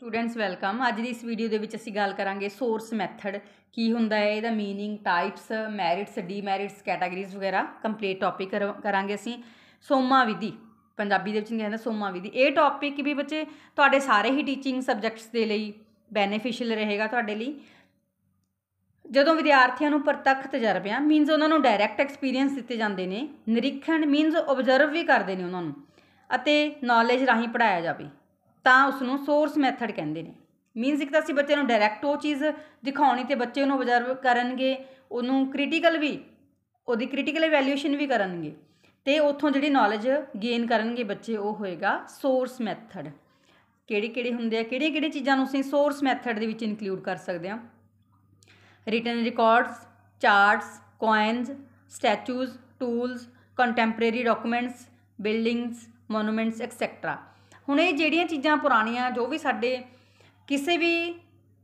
students welcome ਅੱਜ ਦੀ ਇਸ video ਦੇ ਵਿੱਚ ਅਸੀਂ ਗੱਲ ਕਰਾਂਗੇ ਸੋਰਸ ਮੈਥਡ ਕੀ ਹੁੰਦਾ ਹੈ ਇਹਦਾ meaning types merits demerits categories ਵਗੈਰਾ ਕੰਪਲੀਟ ਟੌਪਿਕ ਕਰਾਂਗੇ ਅਸੀਂ ਸੋਮਾ ਵਿਧੀ ਪੰਜਾਬੀ ਦੇ ਵਿੱਚ ਕਹਿੰਦਾ ਸੋਮਾ ਵਿਧੀ ਇਹ ਟੌਪਿਕ ਵੀ ਬੱਚੇ ਤੁਹਾਡੇ ਸਾਰੇ ਹੀ ਟੀਚਿੰਗ ਸਬਜੈਕਟਸ ਦੇ ਲਈ ਬੈਨੀਫੀਸ਼ੀਅਲ ਰਹੇਗਾ ਤੁਹਾਡੇ ਲਈ ਜਦੋਂ ਵਿਦਿਆਰਥੀਆਂ ਨੂੰ ਪ੍ਰਤੱਖ ਤਜਰਬਿਆਂ ਮੀਨਸ ਉਹਨਾਂ ਨੂੰ ਡਾਇਰੈਕਟ ਐਕਸਪੀਰੀਅੰਸ ਦਿੱਤੇ ਜਾਂਦੇ ਨੇ ਨਿਰੀਖਣ ਮੀਨਸ ਆਬਜ਼ਰਵ ਵੀ ਕਰਦੇ ਨੇ ਉਹਨਾਂ ਨੂੰ ਅਤੇ ਨੌਲੇਜ ਰਾਹੀਂ ਪੜਾਇਆ ਜਾਵੇ ਤਾਂ ਉਸ ਨੂੰ ਸੋਰਸ ਮੈਥਡ ਕਹਿੰਦੇ ਨੇ ਮੀਨਸ ਇੱਕ ਤਾਂ ਅਸੀਂ ਬੱਚੇ ਨੂੰ ਡਾਇਰੈਕਟ ਉਹ ਚੀਜ਼ ਦਿਖਾਉਣੀ ਤੇ ਬੱਚੇ ਉਹਨੂੰ ਅਬਜ਼ਰਵ ਕਰਨਗੇ ਉਹਨੂੰ ਕ੍ਰਿਟੀਕਲ ਵੀ ਉਹਦੀ ਕ੍ਰਿਟੀਕਲ ਇਵੈਲੂਏਸ਼ਨ ਵੀ ਕਰਨਗੇ ਤੇ ਉੱਥੋਂ ਜਿਹੜੀ ਨੌਲੇਜ ਗੇਨ ਕਰਨਗੇ ਬੱਚੇ ਉਹ ਹੋਏਗਾ ਸੋਰਸ ਮੈਥਡ ਕਿਹੜੇ ਕਿਹੜੇ ਹੁੰਦੇ ਆ ਕਿਹੜੇ ਕਿਹੜੇ ਚੀਜ਼ਾਂ ਨੂੰ ਅਸੀਂ ਸੋਰਸ ਮੈਥਡ ਦੇ ਵਿੱਚ ਇਨਕਲੂਡ ਕਰ ਸਕਦੇ ਆ written records charts coins statues tools contemporary documents buildings monuments etcetera ਹੁਣ ਇਹ ਜਿਹੜੀਆਂ ਚੀਜ਼ਾਂ ਪੁਰਾਣੀਆਂ ਜੋ ਵੀ ਸਾਡੇ ਕਿਸੇ ਵੀ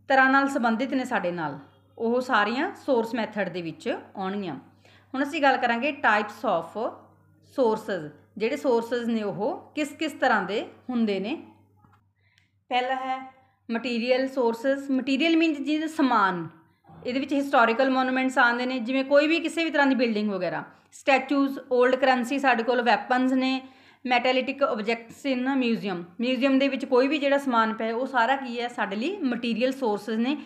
ਤਰ੍ਹਾਂ ਨਾਲ ਸੰਬੰਧਿਤ ਨੇ ਸਾਡੇ ਨਾਲ ਉਹ ਸਾਰੀਆਂ ਸੋਰਸ ਮੈਥਡ ਦੇ ਵਿੱਚ ਆਉਣੀਆਂ ਹੁਣ ਅਸੀਂ ਗੱਲ ਕਰਾਂਗੇ ਟਾਈਪਸ ਆਫ ਸੋਰਸਸ ਜਿਹੜੇ ਸੋਰਸਸ ਨੇ ਉਹ ਕਿਸ ਕਿਸ ਤਰ੍ਹਾਂ ਦੇ ਹੁੰਦੇ ਨੇ ਪਹਿਲਾ ਹੈ ਮਟੀਰੀਅਲ ਸੋਰਸਸ ਮਟੀਰੀਅਲ ਮੀਨਸ ਜਿਹਦੇ ਸਮਾਨ ਇਹਦੇ ਵਿੱਚ ਹਿਸਟੋਰੀਕਲ ਮੋਨੂਮੈਂਟਸ ਆਉਂਦੇ ਨੇ ਜਿਵੇਂ ਕੋਈ ਵੀ ਕਿਸੇ ਵੀ ਤਰ੍ਹਾਂ ਦੀ ਬਿਲਡਿੰਗ ਵਗੈਰਾ ਸਟੈਚੂਜ਼ 올ਡ ਕਰੰਸੀ ਸਾਡੇ ਕੋਲ ਵੈਪਨਸ ਨੇ metallic objects in museum museum ਦੇ ਵਿੱਚ ਕੋਈ ਵੀ ਜਿਹੜਾ ਸਮਾਨ ਪਿਆ ਉਹ ਸਾਰਾ ਕੀ ਹੈ ਸਾਡੇ ਲਈ ਮਟੀਰੀਅਲ ਸੋਰਸਸ ਨੇ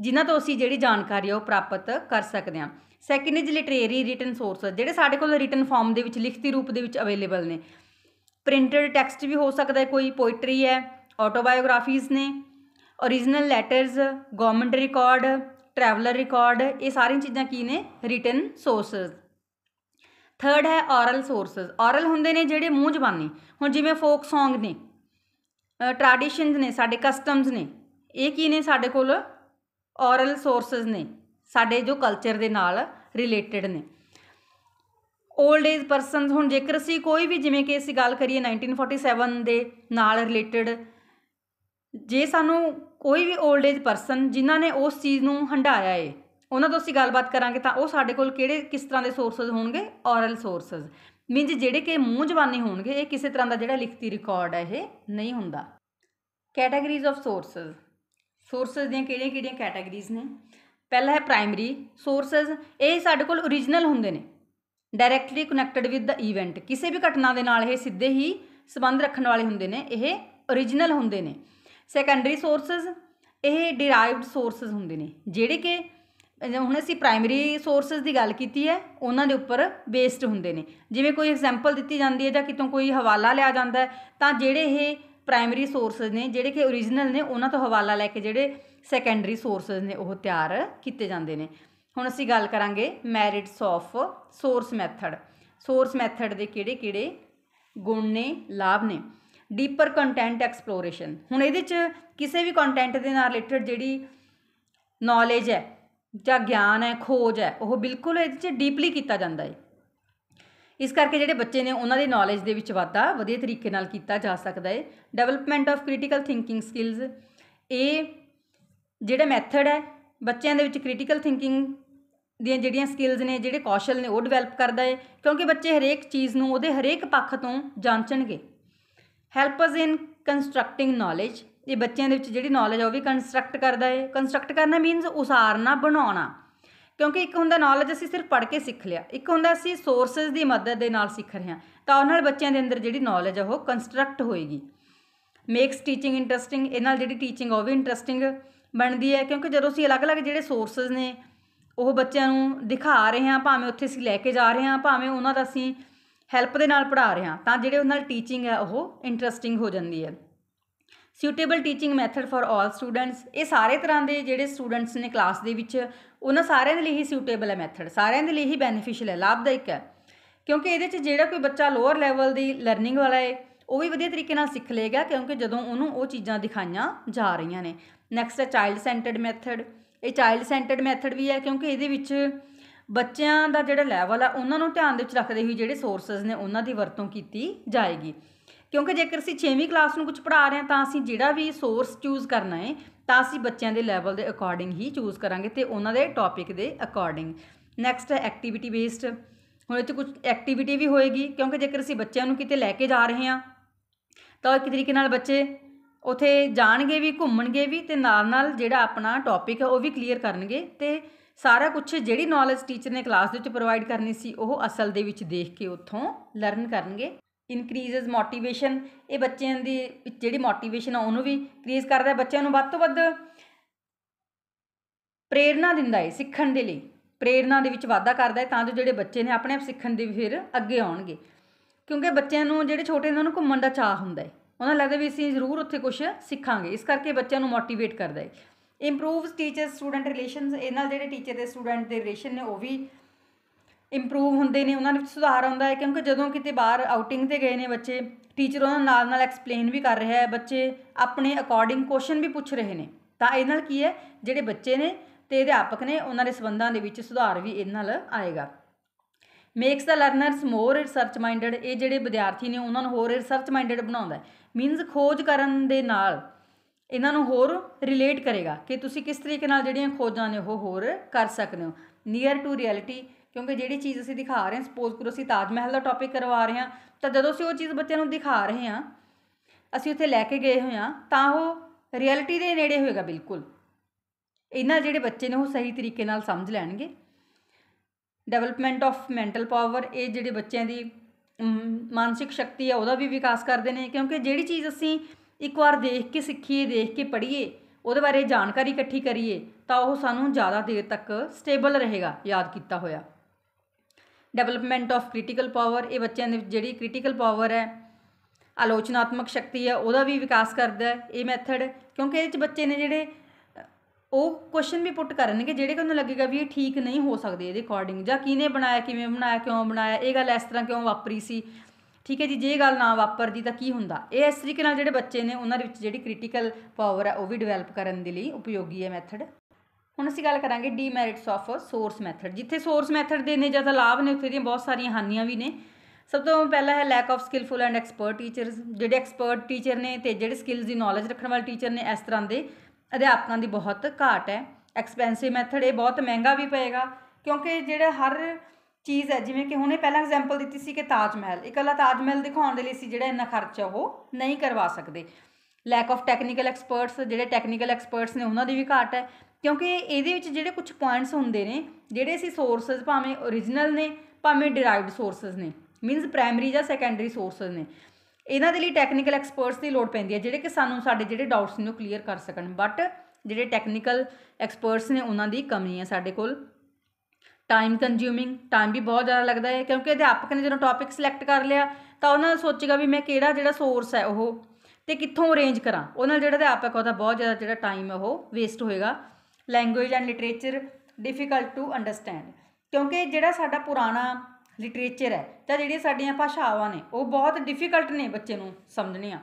ਜਿਨ੍ਹਾਂ ਤੋਂ ਅਸੀਂ ਜਿਹੜੀ ਜਾਣਕਾਰੀ ਉਹ ਪ੍ਰਾਪਤ ਕਰ ਸਕਦੇ ਹਾਂ second is literary written source ਜਿਹੜੇ ਸਾਡੇ ਕੋਲ ਰਿਟਨ ਫਾਰਮ ਦੇ ਵਿੱਚ ਲਿਖਤੀ ਰੂਪ ਦੇ ਵਿੱਚ ਅਵੇਲੇਬਲ ਨੇ ਪ੍ਰਿੰਟਡ ਟੈਕਸਟ ਵੀ ਹੋ ਸਕਦਾ ਹੈ ਕੋਈ ਪੋਇਟਰੀ ਹੈ ਆਟੋਬਾਇਓਗ੍ਰਾਫੀਜ਼ ਨੇ original letters government record traveler record ਇਹ ਸਾਰੀਆਂ ਚੀਜ਼ਾਂ ਕੀ ਨੇ ਰਿਟਨ ਸੋਰਸਸ ਥਰਡ ਹੈ ਔਰਲ ਸੋਰਸਸ ਔਰਲ ਹੁੰਦੇ ਨੇ ਜਿਹੜੇ ਮੂੰਹ ਜ਼ਬਾਨੀ ਹੁਣ ਜਿਵੇਂ ਫੋਕ Song ਨੇ ਟ੍ਰੈਡੀਸ਼ਨਸ ਨੇ ਸਾਡੇ ਕਸਟਮਸ ਨੇ ਇਹ ਕੀ ਨੇ ਸਾਡੇ ਕੋਲ ਔਰਲ ਸੋਰਸਸ ਨੇ ਸਾਡੇ ਜੋ ਕਲਚਰ ਦੇ ਨਾਲ ਰਿਲੇਟਡ ਨੇ 올ਡ ਏਜ ਪਰਸਨਸ ਹੁਣ ਜੇਕਰ ਅਸੀਂ ਕੋਈ ਵੀ ਜਿਵੇਂ ਕਿ ਅਸੀਂ ਗੱਲ ਕਰੀਏ 1947 ਦੇ ਨਾਲ ਰਿਲੇਟਡ ਜੇ ਸਾਨੂੰ ਕੋਈ ਵੀ 올ਡ ਏਜ ਪਰਸਨ ਜਿਨ੍ਹਾਂ ਨੇ ਉਸ ਚੀਜ਼ ਨੂੰ ਹੰਡਾਇਆ ਏ ਉਹਨਾਂ ਤੋਂ ਅਸੀਂ ਗੱਲਬਾਤ ਕਰਾਂਗੇ ਤਾਂ ਉਹ ਸਾਡੇ ਕੋਲ ਕਿਹੜੇ ਕਿਸ ਤਰ੍ਹਾਂ ਦੇ ਸੋਰਸਸ ਹੋਣਗੇ ਔਰਲ ਸੋਰਸਸ ਮੀਨਸ ਜਿਹੜੇ ਕਿ ਮੂੰਹ ਜ਼ਬਾਨੀ ਹੋਣਗੇ ਇਹ ਕਿਸੇ ਤਰ੍ਹਾਂ ਦਾ ਜਿਹੜਾ ਲਿਖਤੀ ਰਿਕਾਰਡ ਹੈ ਇਹ ਨਹੀਂ ਹੁੰਦਾ ਕੈਟਾਗਰੀਜ਼ ਆਫ ਸੋਰਸਸ ਸੋਰਸਸ ਦੀਆਂ ਕਿਹੜੀਆਂ-ਕਿਹੜੀਆਂ ਕੈਟਾਗਰੀਜ਼ ਨੇ ਪਹਿਲਾ ਹੈ ਪ੍ਰਾਇਮਰੀ ਸੋਰਸਸ ਇਹ ਸਾਡੇ ਕੋਲ origignal ਹੁੰਦੇ ਨੇ directly connected with the event ਕਿਸੇ ਵੀ ਘਟਨਾ ਦੇ ਨਾਲ ਇਹ ਸਿੱਧੇ ਹੀ ਸਬੰਧ ਰੱਖਣ ਵਾਲੇ ਹੁੰਦੇ ਨੇ ਇਹ origignal ਹੁੰਦੇ ਨੇ ਸੈਕੰਡਰੀ ਸੋਰਸਸ ਇਹ ਡਿਰਾਈਵਡ ਸੋਰਸਸ ਹੁੰਦੇ ਨੇ ਜਿਹੜੇ ਕਿ ਹੁਣ ਅਸੀਂ ਪ੍ਰਾਇਮਰੀ ਸੋਰਸਸ ਦੀ ਗੱਲ ਕੀਤੀ ਹੈ ਉਹਨਾਂ ਦੇ ਉੱਪਰ ਬੇਸਡ ਹੁੰਦੇ ਨੇ ਜਿਵੇਂ ਕੋਈ ਐਗਜ਼ਾਮਪਲ ਦਿੱਤੀ ਜਾਂਦੀ ਹੈ ਜਾਂ ਕਿਤੋਂ ਕੋਈ ਹਵਾਲਾ ਲਿਆ ਜਾਂਦਾ ਤਾਂ ਜਿਹੜੇ ਇਹ ਪ੍ਰਾਇਮਰੀ ਸੋਰਸਸ ਨੇ ਜਿਹੜੇ ਕਿ origignal ਨੇ ਉਹਨਾਂ ਤੋਂ ਹਵਾਲਾ ਲੈ ਕੇ ਜਿਹੜੇ ਸੈਕੰਡਰੀ ਸੋਰਸਸ ਨੇ ਉਹ ਤਿਆਰ ਕੀਤੇ ਜਾਂਦੇ ਨੇ ਹੁਣ ਅਸੀਂ ਗੱਲ ਕਰਾਂਗੇ merits of source method source method ਦੇ ਕਿਹੜੇ-ਕਿਹੜੇ ਗੁਣ ਨੇ ਲਾਭ ਨੇ ਡੀਪਰ ਕੰਟੈਂਟ ਐਕਸਪਲੋਰੇਸ਼ਨ ਹੁਣ ਇਹਦੇ ਚ ਕਿਸੇ ਵੀ ਕੰਟੈਂਟ ਦੇ ਨਾਲ ਰਿਲੇਟਡ ਜਿਹੜੀ ਨੌਲੇਜ ਹੈ ਜਾਂ ਗਿਆਨ ਹੈ ਖੋਜ ਹੈ ਉਹ ਬਿਲਕੁਲ ਇਹਦੇ 'ਚ ਡੀਪਲੀ ਕੀਤਾ ਜਾਂਦਾ ਹੈ ਇਸ ਕਰਕੇ ਜਿਹੜੇ ਬੱਚੇ ਨੇ ਉਹਨਾਂ ਦੀ ਨੌਲੇਜ ਦੇ ਵਿੱਚ ਵਾਧਾ ਵਧੀਆ ਤਰੀਕੇ ਨਾਲ ਕੀਤਾ ਜਾ ਸਕਦਾ ਹੈ development of critical thinking skills ਇਹ ਜਿਹੜਾ ਮੈਥਡ ਹੈ ਬੱਚਿਆਂ ਦੇ ਵਿੱਚ ਕ੍ਰਿਟੀਕਲ ਥਿੰਕਿੰਗ ਦੀਆਂ ਜਿਹੜੀਆਂ ਸਕਿਲਸ ਨੇ ਜਿਹੜੇ ਕੌਸ਼ਲ ਨੇ ਉਹ ਡਿਵੈਲਪ ਕਰਦਾ ਹੈ ਕਿਉਂਕਿ ਬੱਚੇ ਹਰੇਕ ਚੀਜ਼ ਨੂੰ ਉਹਦੇ ਹਰੇਕ ਪੱਖ ਤੋਂ ਜਾਂਚਣਗੇ ਹੈਲਪਸ ਇਨ ਕੰਸਟਰਕਟਿੰਗ ਨੌਲੇਜ ਇਹ ਬੱਚਿਆਂ ਦੇ ਵਿੱਚ ਜਿਹੜੀ ਨੌਲੇਜ ਆ ਉਹ ਵੀ ਕੰਸਟਰਕਟ ਕਰਦਾ ਹੈ ਕੰਸਟਰਕਟ ਕਰਨਾ ਮੀਨਸ ਉਸਾਰਨਾ ਬਣਾਉਣਾ ਕਿਉਂਕਿ ਇੱਕ ਹੁੰਦਾ ਨੌਲੇਜ ਅਸੀਂ ਸਿਰਫ ਪੜ੍ਹ ਕੇ ਸਿੱਖ ਲਿਆ ਇੱਕ ਹੁੰਦਾ ਅਸੀਂ ਸੋਰਸਸ ਦੀ ਮਦਦ ਦੇ ਨਾਲ ਸਿੱਖ ਰਹੇ ਹਾਂ ਤਾਂ ਉਹ ਨਾਲ ਬੱਚਿਆਂ ਦੇ ਅੰਦਰ ਜਿਹੜੀ ਨੌਲੇਜ ਆ ਉਹ ਕੰਸਟਰਕਟ ਹੋਏਗੀ ਮੇਕਸ ਟੀਚਿੰਗ ਇੰਟਰਸਟਿੰਗ ਇਹ ਨਾਲ ਜਿਹੜੀ ਟੀਚਿੰਗ ਉਹ ਵੀ ਇੰਟਰਸਟਿੰਗ ਬਣਦੀ ਹੈ ਕਿਉਂਕਿ ਜਦੋਂ ਅਸੀਂ ਅਲੱਗ-ਅਲੱਗ ਜਿਹੜੇ ਸੋਰਸਸ ਨੇ ਉਹ ਬੱਚਿਆਂ ਨੂੰ ਦਿਖਾ ਰਹੇ ਹਾਂ ਭਾਵੇਂ ਉੱਥੇ ਅਸੀਂ ਲੈ ਕੇ ਜਾ ਰਹੇ ਹਾਂ ਭਾਵੇਂ ਉਹਨਾਂ ਦਾ ਅਸੀਂ ਹੈਲਪ ਦੇ ਨਾਲ ਪੜ੍ਹਾ ਰਹੇ ਹਾਂ ਤਾਂ ਜਿਹੜੇ ਉਹਨਾਂ ਨਾਲ ਟੀਚਿੰਗ ਹੈ ਉਹ ਇੰਟਰਸਟਿੰਗ ਹੋ ਜਾਂਦੀ ਹੈ suitable teaching method for all students ਇਹ ਸਾਰੇ ਤਰ੍ਹਾਂ ਦੇ ਜਿਹੜੇ ਸਟੂਡੈਂਟਸ ਨੇ ਕਲਾਸ ਦੇ ਵਿੱਚ ਉਹਨਾਂ ਸਾਰਿਆਂ ਦੇ ਲਈ ਹੀ ਸੂਟੇਬਲ ਹੈ ਮੈਥਡ ਸਾਰਿਆਂ ਦੇ ਲਈ ਹੀ ਬੈਨੀਫੀਸ਼ੀਅਲ ਹੈ ਲਾਭਦਾਇਕ ਹੈ ਕਿਉਂਕਿ ਇਹਦੇ 'ਚ ਜਿਹੜਾ ਕੋਈ ਬੱਚਾ ਲੋਅਰ ਲੈਵਲ ਦੀ ਲਰਨਿੰਗ ਵਾਲਾ ਹੈ ਉਹ ਵੀ ਵਧੀਆ ਤਰੀਕੇ ਨਾਲ ਸਿੱਖ ਲਏਗਾ ਕਿਉਂਕਿ ਜਦੋਂ ਉਹਨੂੰ ਉਹ ਚੀਜ਼ਾਂ ਦਿਖਾਈਆਂ ਜਾ ਰਹੀਆਂ ਨੇ ਨੈਕਸਟ ਹੈ ਚਾਈਲਡ ਸੈਂਟਰਡ ਮੈਥਡ ਇਹ ਚਾਈਲਡ ਸੈਂਟਰਡ ਮੈਥਡ ਵੀ ਹੈ ਕਿਉਂਕਿ ਇਹਦੇ ਵਿੱਚ ਬੱਚਿਆਂ ਦਾ ਜਿਹੜਾ ਲੈਵਲ ਹੈ ਉਹਨਾਂ ਨੂੰ ਧਿਆਨ ਦੇ ਵਿੱਚ ਰੱਖਦੇ ਹੋਏ ਜਿਹੜੇ ਸੋਰਸਸ ਨੇ ਉਹਨਾਂ ਦੀ ਵਰਤੋਂ ਕੀਤੀ ਜਾਏਗੀ ਕਿਉਂਕਿ ਜੇਕਰ ਅਸੀਂ 6ਵੀਂ ਕਲਾਸ ਨੂੰ ਕੁਝ ਪੜਾ ਰਹੇ ਹਾਂ ਤਾਂ ਅਸੀਂ ਜਿਹੜਾ ਵੀ ਸੋਰਸ ਚੂਜ਼ ਕਰਨਾ ਹੈ ਤਾਂ ਅਸੀਂ ਬੱਚਿਆਂ ਦੇ ਲੈਵਲ ਦੇ ਅਕੋਰਡਿੰਗ ਹੀ ਚੂਜ਼ ਕਰਾਂਗੇ ਤੇ ਉਹਨਾਂ ਦੇ ਟੌਪਿਕ ਦੇ ਅਕੋਰਡਿੰਗ ਨੈਕਸਟ ਹੈ ਐਕਟੀਵਿਟੀ ਬੇਸਡ ਹੁਣ ਇਹ ਕੁਝ ਐਕਟੀਵਿਟੀ ਵੀ ਹੋਏਗੀ ਕਿਉਂਕਿ ਜੇਕਰ ਅਸੀਂ ਬੱਚਿਆਂ ਨੂੰ ਕਿਤੇ ਲੈ ਕੇ ਜਾ ਰਹੇ ਹਾਂ ਤਾਂ ਇੱਕ ਤਰੀਕੇ ਨਾਲ ਬੱਚੇ ਉਥੇ ਜਾਣਗੇ ਵੀ ਘੁੰਮਣਗੇ ਵੀ ਤੇ ਨਾਲ ਨਾਲ ਜਿਹੜਾ ਆਪਣਾ ਟੌਪਿਕ ਹੈ ਉਹ ਵੀ ਕਲੀਅਰ ਕਰਨਗੇ ਤੇ ਸਾਰਾ ਕੁਝ ਜਿਹੜੀ ਨੌਲੇਜ ਟੀਚਰ ਨੇ ਕਲਾਸ ਦੇ ਵਿੱਚ ਪ੍ਰੋਵਾਈਡ ਕਰਨੀ ਸੀ ਉਹ ਅਸਲ ਦੇ ਵਿੱਚ ਦੇਖ ਕੇ ਉੱਥੋਂ ਲਰਨ ਕਰਨਗੇ ਇਨਕਰੀਜ਼ਸ ਮੋਟੀਵੇਸ਼ਨ ਇਹ ਬੱਚਿਆਂ ਦੀ ਜਿਹੜੀ ਮੋਟੀਵੇਸ਼ਨ ਆ ਉਹਨੂੰ ਵੀ ਕ੍ਰੀਏਟ ਕਰਦਾ ਬੱਚਿਆਂ ਨੂੰ ਵੱਧ ਤੋਂ ਵੱਧ ਪ੍ਰੇਰਣਾ ਦਿੰਦਾ ਹੈ ਸਿੱਖਣ ਦੇ ਲਈ ਪ੍ਰੇਰਣਾ ਦੇ ਵਿੱਚ ਵਾਧਾ ਕਰਦਾ ਹੈ ਤਾਂ ਜੋ ਜਿਹੜੇ ਬੱਚੇ ਨੇ ਆਪਣੇ ਆਪ ਸਿੱਖਣ ਦੇ ਫਿਰ ਅੱਗੇ ਆਉਣਗੇ ਕਿਉਂਕਿ ਬੱਚਿਆਂ ਨੂੰ ਜਿਹੜੇ ਛੋਟੇ ਨੇ ਉਹਨਾਂ ਨੂੰ ਘੁੰਮਣ ਦਾ ਚਾਹ ਹੁੰਦਾ ਹੈ ਉਹਨਾਂ ਲੱਗਦਾ ਵੀ ਅਸੀਂ ਜ਼ਰੂਰ ਉੱਥੇ ਕੁਝ ਸਿੱਖਾਂਗੇ ਇਸ ਕਰਕੇ ਬੱਚਿਆਂ ਨੂੰ ਮੋਟੀਵੇਟ ਕਰਦਾ ਹੈ ਇੰਪਰੂਵਸ ਟੀਚਰ ਸਟੂਡੈਂਟ ਰਿਲੇਸ਼ਨਸ ਇਹ ਨਾਲ ਜਿਹੜੇ ਟੀਚਰ ਤੇ ਸਟੂਡੈਂਟ ਦੇ ਰਿਲੇਸ਼ਨ ਨੇ ਉਹ ਵੀ ਇੰਪਰੂਵ ਹੁੰਦੇ ਨੇ ਉਹਨਾਂ ਦੇ ਵਿੱਚ ਸੁਧਾਰ ਆਉਂਦਾ ਹੈ ਕਿਉਂਕਿ ਜਦੋਂ ਕਿਤੇ ਬਾਹਰ ਆਊਟਿੰਗ ਤੇ ਗਏ ਨੇ ਬੱਚੇ ਟੀਚਰ ਉਹਨਾਂ ਨਾਲ ਨਾਲ ਐਕਸਪਲੇਨ ਵੀ ਕਰ ਰਿਹਾ ਹੈ ਬੱਚੇ ਆਪਣੇ ਅਕੋਰਡਿੰਗ ਕੁਐਸਚਨ ਵੀ ਪੁੱਛ ਰਹੇ ਨੇ ਤਾਂ ਇਹ ਨਾਲ ਕੀ ਹੈ ਜਿਹੜੇ ਬੱਚੇ ਨੇ ਤੇ ਅਧਿਆਪਕ ਨੇ ਉਹਨਾਂ ਦੇ ਸਬੰਧਾਂ ਦੇ ਵਿੱਚ ਸੁਧਾਰ ਵੀ ਇਹ ਨਾਲ ਆਏਗਾ makes the learners more research minded ਇਹ ਜਿਹੜੇ ਵਿਦਿਆਰਥੀ ਨੇ ਉਹਨਾਂ ਨੂੰ ਹੋਰ ਰਿਸਰਚ ਮਾਈਂਡਡ ਬਣਾਉਂਦਾ ਹੈ ਮੀਨਸ ਖੋਜ ਕਰਨ ਦੇ ਨਾਲ ਇਹਨਾਂ ਨੂੰ ਹੋਰ ਰਿਲੇਟ ਕਰੇਗਾ ਕਿ ਤੁਸੀਂ ਕਿਸ ਤਰੀਕੇ ਨਾਲ ਜਿਹੜੀਆਂ ਖੋਜਾਂ ਨੇ ਉਹ ਹੋਰ ਕਰ ਸਕਦੇ ਹੋ ਨੀਅਰ ਟੂ ਰਿਐਲਿਟੀ ਕਿਉਂਕਿ ਜਿਹੜੀ ਚੀਜ਼ ਅਸੀਂ ਦਿਖਾ ਰਹੇ ਹਾਂ ਸਪੋਜ਼ ਕਰੋ ਅਸੀਂ ਤਾਜ ਮਹਿਲ ਦਾ ਟੌਪਿਕ ਕਰਵਾ ਰਹੇ ਹਾਂ ਤਾਂ ਜਦੋਂ ਅਸੀਂ ਉਹ ਚੀਜ਼ ਬੱਚਿਆਂ ਨੂੰ ਦਿਖਾ ਰਹੇ ਹਾਂ ਅਸੀਂ ਉੱਥੇ ਲੈ ਕੇ ਗਏ ਹੋਏ ਹਾਂ ਤਾਂ ਉਹ ਰਿਐਲਿਟੀ ਦੇ ਨੇੜੇ ਹੋਏਗਾ ਬਿਲਕੁਲ ਇਹਨਾਂ ਜਿਹੜੇ ਬੱਚੇ ਨੇ ਉਹ ਸਹੀ ਤਰੀਕੇ ਨਾਲ ਸਮਝ ਲੈਣਗੇ ਡਿਵੈਲਪਮੈਂਟ ਆਫ ਮੈਂਟਲ ਪਾਵਰ ਇਹ ਜਿਹੜੇ ਬੱਚਿਆਂ ਦੀ ਮਾਨਸਿਕ ਸ਼ਕਤੀ ਹੈ ਉਹਦਾ ਵੀ ਵਿਕਾਸ ਕਰਦੇ ਨੇ ਕਿਉਂਕਿ ਜਿਹੜੀ ਚੀਜ਼ ਅਸੀਂ ਇੱਕ ਵਾਰ ਦੇਖ ਕੇ ਸਿੱਖੀਏ ਦੇਖ ਕੇ ਪੜ੍ਹੀਏ ਉਹਦੇ ਬਾਰੇ ਜਾਣਕਾਰੀ ਇਕੱਠੀ ਕਰੀਏ ਤਾਂ ਉਹ ਸਾਨੂੰ ਜ਼ਿਆਦਾ ਦੇਰ ਤੱਕ ਸਟੇਬਲ ਰਹੇਗਾ ਯਾਦ ਕੀਤਾ ਹੋਇਆ ਡਿਵੈਲਪਮੈਂਟ ਆਫ ਕ੍ਰਿਟੀਕਲ ਪਾਵਰ ਇਹ ਬੱਚਿਆਂ ਦੇ ਵਿੱਚ ਜਿਹੜੀ ਕ੍ਰਿਟੀਕਲ ਪਾਵਰ ਹੈ ਆਲੋਚਨਾਤਮਕ ਸ਼ਕਤੀ ਹੈ ਉਹਦਾ ਵੀ ਵਿਕਾਸ ਕਰਦਾ ਹੈ ਇਹ ਮੈਥਡ ਕਿਉਂਕਿ ਇਹਦੇ ਵਿੱਚ ਬੱਚੇ ਨੇ ਜਿਹੜੇ ਉਹ ਕੁਐਸਚਨ ਵੀ ਪੁੱਟ ਕਰਨਗੇ ਜਿਹੜੇ ਕਿ ਉਹਨੂੰ ਲੱਗੇਗਾ ਵੀ ਇਹ ਠੀਕ ਨਹੀਂ ਹੋ ਸਕਦੇ ਇਹਦੇ ਅਕੋਰਡਿੰਗ ਜਾਂ ਕਿਹਨੇ ਬਣਾਇਆ ਕਿਵੇਂ ਬਣਾਇਆ ਕਿਉਂ ਬਣਾਇਆ ਇਹ ਗੱਲ ਇਸ ਤਰ੍ਹਾਂ ਕਿਉਂ ਵਾਪਰੀ ਸੀ ਠੀਕ ਹੈ ਜੀ ਜੇ ਇਹ ਗੱਲ ਨਾ ਵਾਪਰਦੀ ਤਾਂ ਕੀ ਹੁੰਦਾ ਇਹ ਇਸ ਤਰੀਕੇ ਨਾਲ ਜਿਹੜੇ ਬੱਚੇ ਨੇ ਉਹਨਾਂ ਦੇ ਵਿੱਚ ਜਿਹੜੀ ਕ੍ਰਿਟੀਕਲ ਪਾਵਰ ਹੈ ਉਹ ਵੀ ਡਿਵੈਲਪ ਕਰਨ ਦੇ ਲਈ ਉਪਯੋਗੀ ਹੈ ਮੈਥਡ ਹੁਣ ਅਸੀਂ ਗੱਲ ਕਰਾਂਗੇ ਡੀਮੈਰਿਟਸ ਆਫ ਸੋਰਸ ਮੈਥਡ ਜਿੱਥੇ ਸੋਰਸ ਮੈਥਡ ਦੇ ਨੇ ਜ਼ਿਆਦਾ ਲਾਭ ਨੇ ਉੱਥੇ ਦੀਆਂ ਬਹੁਤ ਸਾਰੀਆਂ ਹਾਨੀਆਂ ਵੀ ਨੇ ਸਭ ਤੋਂ ਪਹਿਲਾ ਹੈ lack of skilful and expert teachers ਜਿਹੜੇ ਐਕਸਪਰਟ ਟੀਚਰ ਨੇ ਤੇ ਜਿਹੜੇ ਸਕਿਲਸ ਦੀ ਨੌਲੇਜ ਰੱਖਣ ਵਾਲੇ ਟੀਚਰ ਨੇ ਇਸ ਤਰ੍ਹਾਂ ਦੇ ਅਧਿਆਪਕਾਂ ਦੀ ਬਹੁਤ ਘਾਟ ਹੈ ਐਕਸਪੈਂਸਿਵ ਮੈਥਡ ਇਹ ਬਹੁਤ ਮਹਿੰਗਾ ਵੀ ਪਏਗਾ ਕਿਉਂਕਿ ਜਿਹੜਾ ਹਰ ਚੀਜ਼ ਹੈ ਜਿਵੇਂ ਕਿ ਹੁਣੇ ਪਹਿਲਾਂ ਐਗਜ਼ਾਮਪਲ ਦਿੱਤੀ ਸੀ ਕਿ ਤਾਜ ਮਹਿਲ ਇਕੱਲਾ ਤਾਜ ਮਹਿਲ ਦਿਖਾਉਣ ਦੇ ਲਈ ਸੀ ਜਿਹੜਾ ਇੰਨਾ ਖਰਚਾ ਉਹ ਨਹੀਂ ਕਰਵਾ ਸਕਦੇ ਲੈਕ ਆਫ ਟੈਕਨੀਕਲ ਐਕਸਪਰਟਸ ਜਿਹੜੇ ਟੈਕਨੀਕਲ ਐਕਸਪਰਟਸ ਨੇ ਉਹਨਾਂ ਦੀ ਵੀ ਘਾਟ ਹੈ ਕਿਉਂਕਿ ਇਹਦੇ ਵਿੱਚ ਜਿਹੜੇ ਕੁਝ ਪੁਆਇੰਟਸ ਹੁੰਦੇ ਨੇ ਜਿਹੜੇ ਅਸੀਂ ਸੋਰਸਸ ਭਾਵੇਂ origignal ਨੇ ਭਾਵੇਂ ਡਿਰਾਈਵਡ ਸੋਰਸਸ ਨੇ ਮੀਨਸ ਪ੍ਰਾਇਮਰੀ ਜਾਂ ਸੈਕੰਡਰੀ ਸੋਰਸਸ ਨੇ ਇਹਨਾਂ ਦੇ ਲਈ ਟੈਕਨੀਕਲ ਐਕਸਪਰਟਸ ਦੀ ਲੋੜ ਪੈਂਦੀ ਹੈ ਜਿਹੜੇ ਕਿ ਸਾਨੂੰ ਸਾਡੇ ਜਿਹੜੇ ਡਾਊਟਸ ਨੂੰ ਕਲੀਅਰ ਕਰ ਸਕਣ ਬਟ ਜਿਹੜੇ ਟੈਕਨੀਕਲ ਐਕਸਪਰਟਸ ਨੇ ਉਹਨਾਂ ਦੀ ਕਮੀ ਹੈ ਸਾਡੇ ਕੋਲ ਟਾਈਮ ਕੰਜ਼ਿਊਮਿੰਗ ਟਾਈਮ ਵੀ ਬਹੁਤ ਜ਼ਿਆਦਾ ਲੱਗਦਾ ਹੈ ਕਿਉਂਕਿ ਅਧਿਆਪਕ ਨੇ ਜਦੋਂ ਟੌਪਿਕ ਸਿਲੈਕਟ ਕਰ ਲਿਆ ਤਾਂ ਉਹਨਾਂ ਸੋਚੇਗਾ ਵੀ ਮੈਂ ਕਿਹੜਾ ਜਿਹੜਾ ਸੋਰਸ ਹੈ ਉਹ ਤੇ ਕਿੱਥੋਂ ਅਰੇਂਜ ਕਰਾਂ ਉਹ ਨਾਲ ਜਿਹੜਾ ਅਧਿਆਪਕ ਉਹਦਾ ਬਹੁਤ ਜ਼ਿਆਦਾ ਜਿਹੜਾ ਟਾਈਮ ਹੈ ਉਹ ਵੇਸਟ ਹੋਏਗਾ language and literature difficult to understand ਕਿਉਂਕਿ ਜਿਹੜਾ ਸਾਡਾ ਪੁਰਾਣਾ ਲਿਟਰੇਚਰ ਹੈ ਤਾਂ ਜਿਹੜੀਆਂ ਸਾਡੀਆਂ ਭਾਸ਼ਾਵਾਂ ਨੇ ਉਹ ਬਹੁਤ ਡਿਫਿਕਲਟ ਨੇ ਬੱਚੇ ਨੂੰ ਸਮਝਣੀਆਂ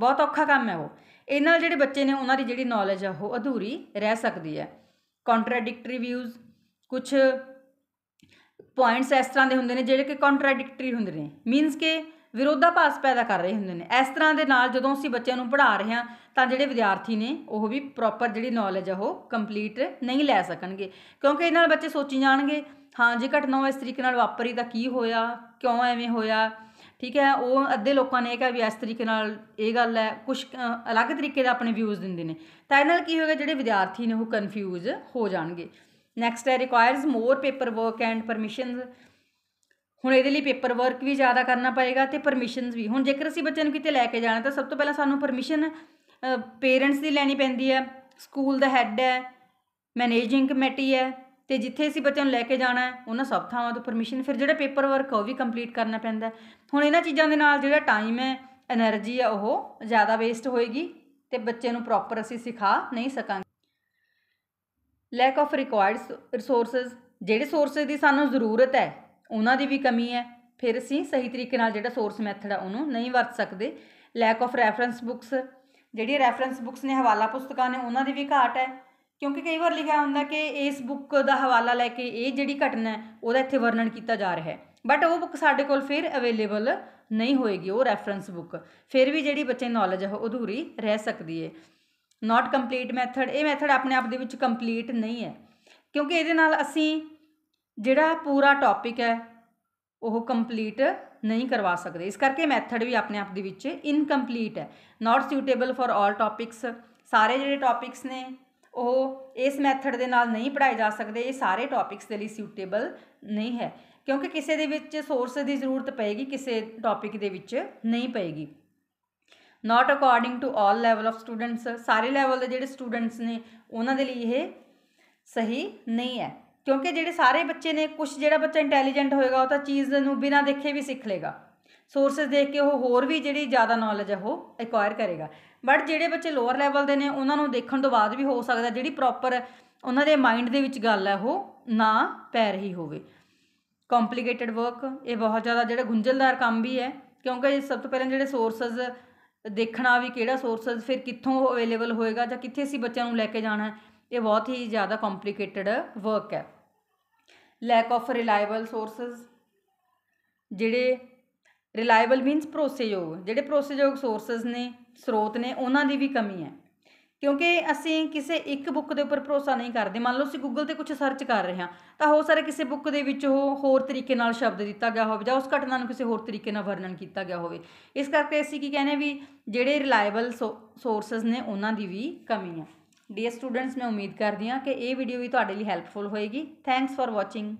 ਬਹੁਤ ਔਖਾ ਕੰਮ ਹੈ ਉਹ ਇਹ ਨਾਲ ਜਿਹੜੇ ਬੱਚੇ ਨੇ ਉਹਨਾਂ ਦੀ ਜਿਹੜੀ ਨੌਲੇਜ ਆ ਉਹ ਅਧੂਰੀ ਰਹਿ ਸਕਦੀ ਹੈ ਕੰਟਰਡਿਕਟਰੀ ਵਿਊਜ਼ ਕੁਝ ਪੁਆਇੰਟਸ ਇਸ ਤਰ੍ਹਾਂ ਦੇ ਹੁੰਦੇ ਨੇ ਜਿਹੜੇ ਕਿ ਕੰਟਰਡਿਕਟਰੀ ਹੁੰਦੇ ਨੇ ਮੀਨਸ ਕਿ ਵਿਰੋਧਾਭਾਸ ਪੈਦਾ ਕਰ ਰਹੇ ਹੁੰਦੇ ਨੇ ਇਸ ਤਰ੍ਹਾਂ ਦੇ ਨਾਲ ਜਦੋਂ ਅਸੀਂ ਬੱਚਿਆਂ ਨੂੰ ਪੜ੍ਹਾ ਰਹੇ ਹਾਂ ਤਾਂ ਜਿਹੜੇ ਵਿਦਿਆਰਥੀ ਨੇ ਉਹ ਵੀ ਪ੍ਰੋਪਰ ਜਿਹੜੀ ਨੌਲੇਜ ਆ ਉਹ ਕੰਪਲੀਟ ਨਹੀਂ ਲੈ ਸਕਣਗੇ ਕਿਉਂਕਿ ਇਹਨਾਂ ਨਾਲ ਬੱਚੇ ਸੋਚੀ ਜਾਣਗੇ ਹਾਂ ਜੇ ਘਟਨਾ ਇਸ ਤਰੀਕੇ ਨਾਲ ਵਾਪਰੀ ਤਾਂ ਕੀ ਹੋਇਆ ਕਿਉਂ ਐਵੇਂ ਹੋਇਆ ਠੀਕ ਹੈ ਉਹ ਅੱਧੇ ਲੋਕਾਂ ਨੇ ਇਹ ਕਿਹਾ ਵੀ ਇਸ ਤਰੀਕੇ ਨਾਲ ਇਹ ਗੱਲ ਹੈ ਕੁਝ ਅਲੱਗ ਤਰੀਕੇ ਦਾ ਆਪਣੇ ਵਿਊਜ਼ ਦਿੰਦੇ ਨੇ ਤਾਂ ਇਹ ਨਾਲ ਕੀ ਹੋਏਗਾ ਜਿਹੜੇ ਵਿਦਿਆਰਥੀ ਨੇ ਉਹ ਕਨਫਿਊਜ਼ ਹੋ ਜਾਣਗੇ ਨੈਕਸਟ ਹੈ requires more paper work and permissions ਹੁਣ ਇਹਦੇ ਲਈ ਪੇਪਰ ਵਰਕ ਵੀ ਜ਼ਿਆਦਾ ਕਰਨਾ ਪਏਗਾ ਤੇ ਪਰਮਿਸ਼ਨਸ ਵੀ ਹੁਣ ਜੇਕਰ ਅਸੀਂ ਬੱਚੇ ਨੂੰ ਕਿਤੇ ਲੈ ਕੇ ਜਾਣਾ ਤਾਂ ਸਭ ਤੋਂ ਪਹਿਲਾਂ ਸਾਨੂੰ ਪਰਮਿਸ਼ਨ ਪੇਰੈਂਟਸ ਦੀ ਲੈਣੀ ਪੈਂਦੀ ਹੈ ਸਕੂਲ ਦਾ ਹੈੱਡ ਹੈ ਮੈਨੇਜਿੰਗ ਕਮੇਟੀ ਹੈ ਤੇ ਜਿੱਥੇ ਅਸੀਂ ਬੱਚਿਆਂ ਨੂੰ ਲੈ ਕੇ ਜਾਣਾ ਹੈ ਉਹਨਾਂ ਸਭ ਥਾਵਾਂ ਤੋਂ ਪਰਮਿਸ਼ਨ ਫਿਰ ਜਿਹੜਾ ਪੇਪਰ ਵਰਕ ਉਹ ਵੀ ਕੰਪਲੀਟ ਕਰਨਾ ਪੈਂਦਾ ਹੁਣ ਇਹਨਾਂ ਚੀਜ਼ਾਂ ਦੇ ਨਾਲ ਜਿਹੜਾ ਟਾਈਮ ਹੈ એનર્ਜੀ ਹੈ ਉਹ ਜ਼ਿਆਦਾ ਵੇਸਟ ਹੋਏਗੀ ਤੇ ਬੱਚੇ ਨੂੰ ਪ੍ਰੋਪਰ ਅਸੀਂ ਸਿਖਾ ਨਹੀਂ ਸਕਾਂਗੇ ਲੈਕ ਆਫ ਰਿਕੁਆਇਰਡ ਰਿਸੋਰਸਸ ਜਿਹੜੇ ਸੋਰਸਸ ਦੀ ਸਾਨੂੰ ਜ਼ਰੂਰਤ ਹੈ ਉਹਨਾਂ ਦੀ ਵੀ ਕਮੀ ਹੈ ਫਿਰ ਅਸੀਂ ਸਹੀ ਤਰੀਕੇ ਨਾਲ ਜਿਹੜਾ ਸੋਰਸ ਮੈਥਡ ਆ ਉਹਨੂੰ ਨਹੀਂ ਵਰਤ ਸਕਦੇ ਲੈਕ ਆਫ ਰੈਫਰੈਂਸ ਬੁੱਕਸ ਜਿਹੜੀ ਰੈਫਰੈਂਸ ਬੁੱਕਸ ਨੇ ਹਵਾਲਾ ਪੁਸਤਕਾਂ ਨੇ ਉਹਨਾਂ ਦੀ ਵੀ ਘਾਟ ਹੈ ਕਿਉਂਕਿ ਕਈ ਵਾਰ ਲਿਖਿਆ ਹੁੰਦਾ ਕਿ ਇਸ ਬੁੱਕ ਦਾ ਹਵਾਲਾ ਲੈ ਕੇ ਇਹ ਜਿਹੜੀ ਘਟਨਾ ਹੈ ਉਹਦਾ ਇੱਥੇ ਵਰਣਨ ਕੀਤਾ ਜਾ ਰਿਹਾ ਹੈ ਬਟ ਉਹ ਬੁੱਕ ਸਾਡੇ ਕੋਲ ਫਿਰ ਅਵੇਲੇਬਲ ਨਹੀਂ ਹੋਏਗੀ ਉਹ ਰੈਫਰੈਂਸ ਬੁੱਕ ਫਿਰ ਵੀ ਜਿਹੜੀ ਬੱਚੇ ਨੌਲੇਜ ਹੈ ਉਹ ਅਧੂਰੀ ਰਹਿ ਸਕਦੀ ਹੈ ਨਾਟ ਕੰਪਲੀਟ ਮੈਥਡ ਇਹ ਮੈਥਡ ਆਪਣੇ ਆਪ ਦੇ ਵਿੱਚ ਕੰਪਲੀਟ ਨਹੀਂ ਹੈ ਕਿਉਂਕਿ ਇਹਦੇ ਨਾਲ ਅਸੀਂ ਜਿਹੜਾ ਪੂਰਾ ਟੌਪਿਕ ਹੈ ਉਹ ਕੰਪਲੀਟ ਨਹੀਂ ਕਰਵਾ ਸਕਦੇ ਇਸ ਕਰਕੇ ਮੈਥਡ ਵੀ ਆਪਣੇ ਆਪ ਦੇ ਵਿੱਚ ਇਨਕੰਪਲੀਟ ਹੈ not suitable for all topics ਸਾਰੇ ਜਿਹੜੇ ਟੌਪਿਕਸ ਨੇ ਉਹ ਇਸ ਮੈਥਡ ਦੇ ਨਾਲ ਨਹੀਂ ਪੜਾਏ ਜਾ ਸਕਦੇ ਇਹ ਸਾਰੇ ਟੌਪਿਕਸ ਦੇ ਲਈ ਸੂਟੇਬਲ ਨਹੀਂ ਹੈ ਕਿਉਂਕਿ ਕਿਸੇ ਦੇ ਵਿੱਚ ਸੋਰਸ ਦੀ ਜ਼ਰੂਰਤ ਪਏਗੀ ਕਿਸੇ ਟੌਪਿਕ ਦੇ ਵਿੱਚ ਨਹੀਂ ਪਏਗੀ not according to all level of students ਸਾਰੇ ਲੈਵਲ ਦੇ ਜਿਹੜੇ ਸਟੂਡੈਂਟਸ ਨੇ ਉਹਨਾਂ ਦੇ ਲਈ ਇਹ ਸਹੀ ਨਹੀਂ ਹੈ ਕਿਉਂਕਿ ਜਿਹੜੇ ਸਾਰੇ ਬੱਚੇ ਨੇ ਕੁਝ ਜਿਹੜਾ ਬੱਚਾ ਇੰਟੈਲੀਜੈਂਟ ਹੋਏਗਾ ਉਹ ਤਾਂ ਚੀਜ਼ ਨੂੰ ਬਿਨਾਂ ਦੇਖੇ ਵੀ ਸਿੱਖ ਲੇਗਾ ਸੋਰਸਸ ਦੇਖ ਕੇ ਉਹ ਹੋਰ ਵੀ ਜਿਹੜੀ ਜ਼ਿਆਦਾ ਨੌਲੇਜ ਹੈ ਉਹ ਐਕਵਾਇਰ ਕਰੇਗਾ ਬਟ ਜਿਹੜੇ ਬੱਚੇ ਲੋਅਰ ਲੈਵਲ ਦੇ ਨੇ ਉਹਨਾਂ ਨੂੰ ਦੇਖਣ ਤੋਂ ਬਾਅਦ ਵੀ ਹੋ ਸਕਦਾ ਜਿਹੜੀ ਪ੍ਰੋਪਰ ਉਹਨਾਂ ਦੇ ਮਾਈਂਡ ਦੇ ਵਿੱਚ ਗੱਲ ਹੈ ਉਹ ਨਾ ਪੈ ਰਹੀ ਹੋਵੇ ਕੰਪਲਿਕੇਟਿਡ ਵਰਕ ਇਹ ਬਹੁਤ ਜ਼ਿਆਦਾ ਜਿਹੜਾ ਗੁੰਝਲਦਾਰ ਕੰਮ ਵੀ ਹੈ ਕਿਉਂਕਿ ਸਭ ਤੋਂ ਪਹਿਲਾਂ ਜਿਹੜੇ ਸੋਰਸਸ ਦੇਖਣਾ ਵੀ ਕਿਹੜਾ ਸੋਰਸਸ ਫਿਰ ਕਿੱਥੋਂ ਅਵੇਲੇਬਲ ਹੋਏਗਾ ਜਾਂ ਕਿੱਥੇ ਅਸੀਂ ਬੱਚਿਆਂ ਨੂੰ ਲੈ ਕੇ ਜਾਣਾ ਇਹ ਬਹੁਤ ਹੀ ਜ਼ਿਆਦਾ ਕੰਪਲਿਕੇਟਿਡ ਵਰਕ ਹੈ ਲੈਕ ਆਫ ਰਿਲਾਇਬਲ ਸੋਰਸਸ ਜਿਹੜੇ ਰਿਲਾਇਬਲ ਮੀਨਸ ਭਰੋਸੇਯੋਗ ਜਿਹੜੇ ਭਰੋਸੇਯੋਗ ਸੋਰਸਸ ਨੇ ਸਰੋਤ ਨੇ ਉਹਨਾਂ ਦੀ ਵੀ ਕਮੀ ਹੈ ਕਿਉਂਕਿ ਅਸੀਂ ਕਿਸੇ ਇੱਕ ਬੁੱਕ ਦੇ ਉੱਪਰ ਭਰੋਸਾ ਨਹੀਂ ਕਰਦੇ ਮੰਨ ਲਓ ਅਸੀਂ ਗੂਗਲ ਤੇ ਕੁਝ ਸਰਚ ਕਰ ਰਹੇ ਹਾਂ ਤਾਂ ਹੋ ਸਾਰੇ ਕਿਸੇ ਬੁੱਕ ਦੇ ਵਿੱਚ ਉਹ ਹੋਰ ਤਰੀਕੇ ਨਾਲ ਸ਼ਬਦ ਦਿੱਤਾ ਗਿਆ ਹੋਵੇ ਜਾਂ ਉਸ ਘਟਨਾ ਨੂੰ ਕਿਸੇ ਹੋਰ ਤਰੀਕੇ ਨਾਲ ਵਰਣਨ ਕੀਤਾ ਗਿਆ ਹੋਵੇ ਇਸ ਕਰਕੇ ਅਸੀਂ ਕੀ ਕਹਿੰਦੇ ਵੀ ਜਿਹੜੇ ਰਿਲਾਇਬਲ ਸੋਰਸਸ ਨੇ ਉਹਨਾਂ ਦੀ ਵੀ ਕਮੀ ਹੈ ਡੀਅਰ ਸਟੂਡੈਂਟਸ ਮੈਂ ਉਮੀਦ ਕਰਦੀ ਹਾਂ ਕਿ ਇਹ ਵੀਡੀਓ ਵੀ ਤੁਹਾਡੇ ਲਈ ਹੈਲਪਫੁਲ ਹੋਏਗੀ ਥੈਂਕਸ ਫਾਰ ਵਾਚਿੰਗ